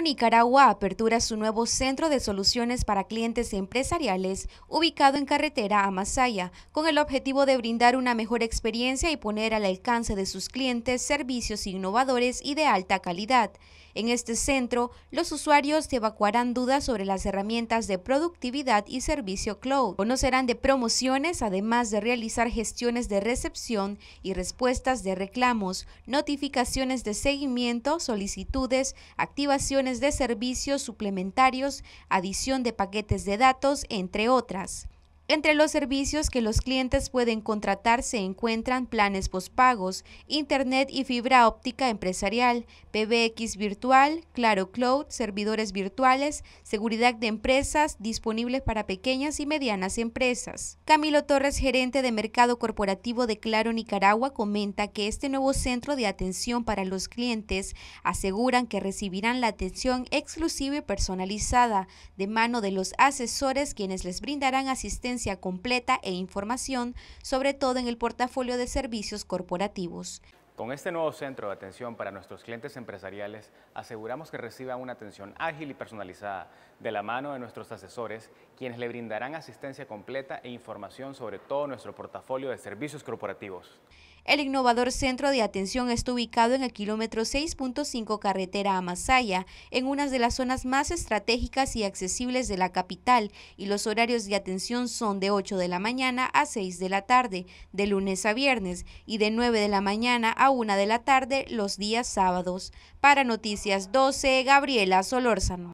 Nicaragua apertura su nuevo centro de soluciones para clientes empresariales ubicado en carretera a Masaya, con el objetivo de brindar una mejor experiencia y poner al alcance de sus clientes servicios innovadores y de alta calidad. En este centro, los usuarios evacuarán dudas sobre las herramientas de productividad y servicio cloud. Conocerán de promociones, además de realizar gestiones de recepción y respuestas de reclamos, notificaciones de seguimiento, solicitudes, activaciones de servicios suplementarios, adición de paquetes de datos, entre otras. Entre los servicios que los clientes pueden contratar se encuentran planes pospagos, Internet y fibra óptica empresarial, PBX virtual, Claro Cloud, servidores virtuales, seguridad de empresas disponibles para pequeñas y medianas empresas. Camilo Torres, gerente de Mercado Corporativo de Claro Nicaragua, comenta que este nuevo centro de atención para los clientes aseguran que recibirán la atención exclusiva y personalizada de mano de los asesores quienes les brindarán asistencia completa e información, sobre todo en el portafolio de servicios corporativos. Con este nuevo centro de atención para nuestros clientes empresariales, aseguramos que reciban una atención ágil y personalizada de la mano de nuestros asesores, quienes le brindarán asistencia completa e información sobre todo nuestro portafolio de servicios corporativos. El innovador centro de atención está ubicado en el kilómetro 6.5 carretera a Masaya, en una de las zonas más estratégicas y accesibles de la capital, y los horarios de atención son de 8 de la mañana a 6 de la tarde, de lunes a viernes, y de 9 de la mañana a 1 de la tarde los días sábados. Para Noticias 12, Gabriela Solórzano.